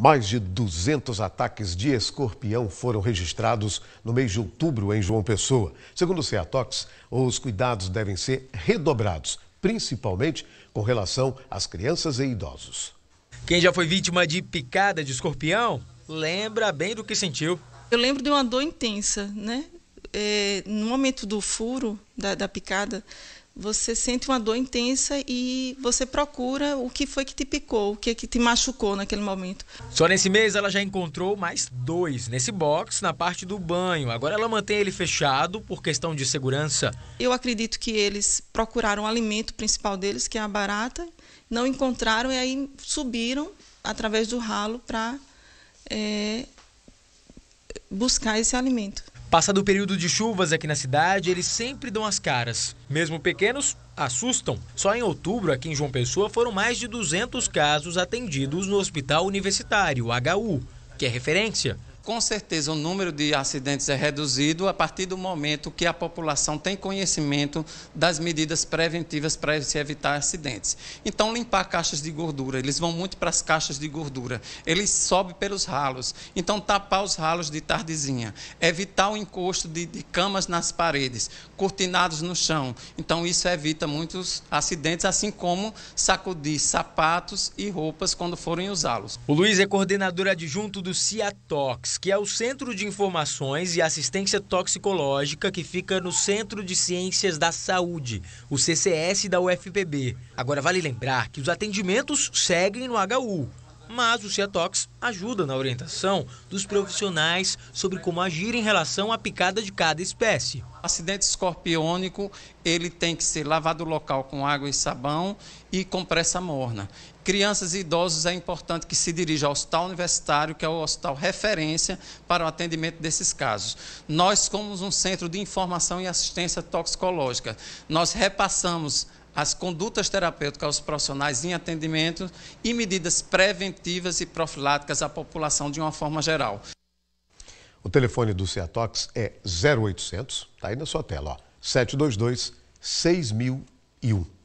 Mais de 200 ataques de escorpião foram registrados no mês de outubro em João Pessoa. Segundo o CEATOX, os cuidados devem ser redobrados, principalmente com relação às crianças e idosos. Quem já foi vítima de picada de escorpião lembra bem do que sentiu. Eu lembro de uma dor intensa, né? É, no momento do furo, da, da picada, você sente uma dor intensa e você procura o que foi que te picou, o que, é que te machucou naquele momento. Só nesse mês ela já encontrou mais dois nesse box na parte do banho. Agora ela mantém ele fechado por questão de segurança. Eu acredito que eles procuraram o alimento principal deles, que é a barata, não encontraram e aí subiram através do ralo para é, eh, buscar esse alimento. Passado o período de chuvas aqui na cidade, eles sempre dão as caras. Mesmo pequenos, assustam. Só em outubro, aqui em João Pessoa, foram mais de 200 casos atendidos no Hospital Universitário, HU, que é referência com certeza o número de acidentes é reduzido a partir do momento que a população tem conhecimento das medidas preventivas para se evitar acidentes. Então, limpar caixas de gordura, eles vão muito para as caixas de gordura, eles sobem pelos ralos. Então, tapar os ralos de tardezinha, evitar o encosto de, de camas nas paredes, cortinados no chão. Então, isso evita muitos acidentes, assim como sacudir sapatos e roupas quando forem usá-los. O Luiz é coordenador adjunto do CIATOX que é o Centro de Informações e Assistência Toxicológica que fica no Centro de Ciências da Saúde, o CCS da UFPB. Agora, vale lembrar que os atendimentos seguem no HU mas o CETOX ajuda na orientação dos profissionais sobre como agir em relação à picada de cada espécie. Acidente escorpiônico, ele tem que ser lavado local com água e sabão e compressa morna. Crianças e idosos é importante que se dirija ao hospital universitário, que é o hospital referência para o atendimento desses casos. Nós somos um centro de informação e assistência toxicológica. Nós repassamos as condutas terapêuticas aos profissionais em atendimento e medidas preventivas e profiláticas à população de uma forma geral. O telefone do Ceatox é 0800, está aí na sua tela, ó, 722 6001.